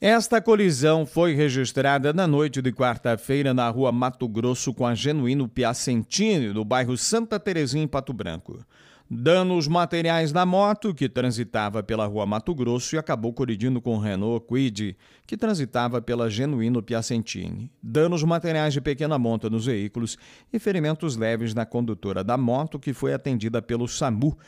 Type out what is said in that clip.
Esta colisão foi registrada na noite de quarta-feira na rua Mato Grosso com a Genuíno Piacentini, no bairro Santa Terezinha, em Pato Branco. Danos materiais na moto, que transitava pela rua Mato Grosso e acabou colidindo com o Renault Quid, que transitava pela Genuíno Piacentini. Danos materiais de pequena monta nos veículos e ferimentos leves na condutora da moto, que foi atendida pelo SAMU